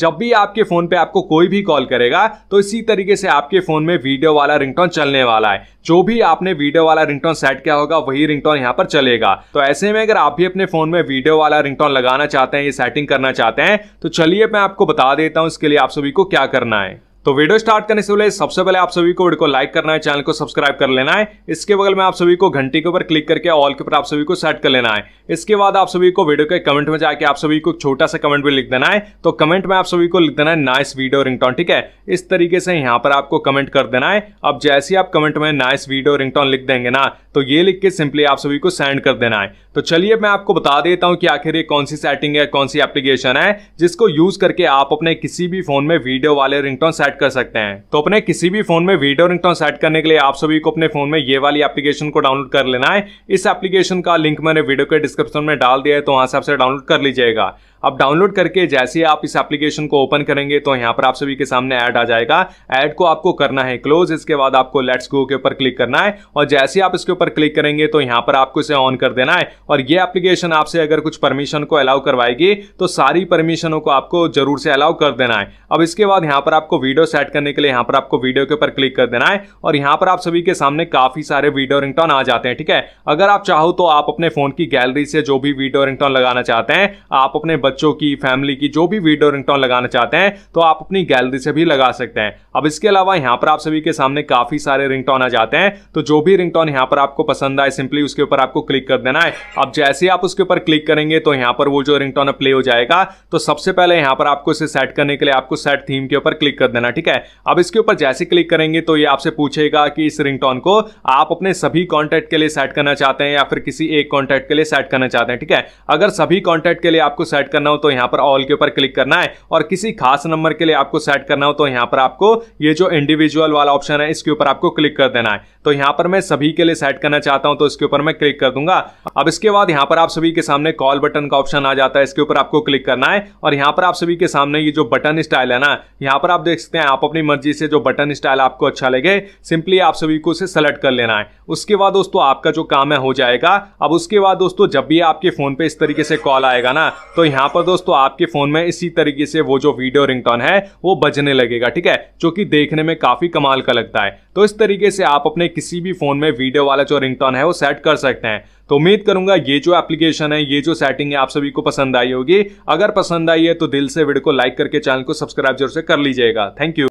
जब भी आपके फोन पे आपको कोई भी कॉल करेगा तो इसी तरीके से आपके फोन में वीडियो वाला रिंगटोन चलने वाला है जो भी आपने वीडियो वाला रिंगटोन सेट किया होगा वही रिंगटोन यहाँ पर चलेगा तो ऐसे में अगर आप भी अपने फोन में वीडियो वाला रिंगटोन लगाना चाहते हैं ये सेटिंग करना चाहते हैं तो चलिए मैं आपको बता देता हूँ इसके लिए आप सभी को क्या करना है तो वीडियो स्टार्ट करने से पहले सबसे पहले आप सभी को वीडियो को लाइक करना है चैनल को सब्सक्राइब कर लेना है इसके बगल में आप सभी को घंटी के ऊपर क्लिक करके ऑल के ऊपर आप सभी को सेट कर लेना है इसके बाद आप सभी को वीडियो के कमेंट में जाके आप सभी को छोटा सा कमेंट भी लिख देना है तो कमेंट में आप सभी को लिख देना है नाइस वीडियो रिंगटोन ठीक है इस तरीके से यहाँ पर आपको कमेंट कर देना है अब जैसे ही आप कमेंट में नाइस वीडियो रिंगटॉन लिख देंगे ना तो ये लिख के सिंपली आप सभी को सेंड कर देना है तो चलिए मैं आपको बता देता हूँ कि आखिर ये कौन सी सेटिंग है कौन सी एप्लीकेशन है जिसको यूज करके आप अपने किसी भी फोन में वीडियो वाले रिंगटोन सेट सेट कर सकते हैं तो अपने किसी भी फोन में वीडियो रिंगटोन सेट करने के लिए आप सभी को अपने फोन में ये वाली एप्लीकेशन को डाउनलोड कर लेना है इस एप्लीकेशन का लिंक मैंने वीडियो के डिस्क्रिप्शन में डाल दिया है तो वहां से आपसे डाउनलोड कर लीजिएगा अब डाउनलोड करके जैसे आप इस एप्लीकेशन को ओपन करेंगे तो यहाँ पर आप सभी के सामने ऐड आ जाएगा ऐड को आपको करना है क्लोज इसके बाद आपको लेट्स गो के ऊपर क्लिक करना है और जैसे ही आप इसके ऊपर क्लिक करेंगे तो यहाँ पर आपको इसे ऑन कर देना है और ये एप्लीकेशन आपसे अगर कुछ परमिशन को अलाउ करवाएगी तो सारी परमिशनों को आपको जरूर से अलाउ कर देना है अब इसके बाद यहाँ पर आपको वीडियो वीडियो सेट करने के लिए यहाँ पर आपको वीडियो के ऊपर क्लिक कर देना है और यहाँ पर आप सभी के सामने काफी सारे वीडियो रिंगटोन आ जाते हैं ठीक है अगर आप चाहो तो आप अपने फोन की गैलरी से जो भी वीडियो रिंगटोन लगाना चाहते हैं आप अपने बच्चों की फैमिली की जो भी वीडियो रिंगटोन लगाना चाहते हैं तो आप अपनी गैलरी से भी लगा सकते हैं अब इसके अलावा यहाँ पर आप सभी के सामने काफी सारे रिंगटोन आ जाते हैं तो जो भी रिंगटोन यहाँ पर आपको पसंद आए सिंपली उसके ऊपर आपको क्लिक कर देना है अब जैसे ही आप उसके ऊपर क्लिक करेंगे तो यहाँ पर वो जो रिंगटोन प्ले हो जाएगा तो सबसे पहले यहाँ पर आपको इसे सेट करने के लिए आपको सेट थीम के ऊपर क्लिक कर देना करना ठीक है अब इसके ऊपर जैसे क्लिक करेंगे तो ये आपसे पूछेगा कि इस रिंगटोन को आप अपने सभी कॉन्टैक्ट के लिए सेट करना चाहते हैं या फिर किसी एक कॉन्टैक्ट के लिए सेट करना चाहते हैं ठीक है अगर सभी कॉन्टैक्ट के लिए आपको सेट करना हो तो यहाँ पर ऑल के ऊपर क्लिक करना है और किसी खास नंबर के लिए आपको सेट करना हो तो यहाँ पर आपको ये जो इंडिविजुअल वाला ऑप्शन है इसके ऊपर आपको क्लिक कर देना है तो यहाँ पर मैं सभी के लिए सेट करना चाहता हूँ तो इसके ऊपर मैं क्लिक कर दूंगा अब इसके बाद यहाँ पर आप सभी के सामने कॉल बटन का ऑप्शन आ जाता है इसके ऊपर आपको क्लिक करना है और यहाँ पर आप सभी के सामने ये जो बटन स्टाइल है ना यहाँ पर आप देख सकते हैं सकते हैं आप अपनी मर्जी से जो बटन स्टाइल आपको अच्छा लगे सिंपली आप सभी को उसे सेलेक्ट कर लेना है उसके बाद दोस्तों आपका जो काम है हो जाएगा अब उसके बाद दोस्तों जब भी आपके फ़ोन पे इस तरीके से कॉल आएगा ना तो यहाँ पर दोस्तों आपके फ़ोन में इसी तरीके से वो जो वीडियो रिंगटोन है वो बजने लगेगा ठीक है जो कि देखने में काफ़ी कमाल का लगता है तो इस तरीके से आप अपने किसी भी फोन में वीडियो वाला जो रिंगटोन है वो सेट कर सकते हैं तो उम्मीद करूंगा ये जो एप्लीकेशन है ये जो सेटिंग है आप सभी को पसंद आई होगी अगर पसंद आई है तो दिल से वीडियो को लाइक करके चैनल को सब्सक्राइब जरूर से कर लीजिएगा थैंक यू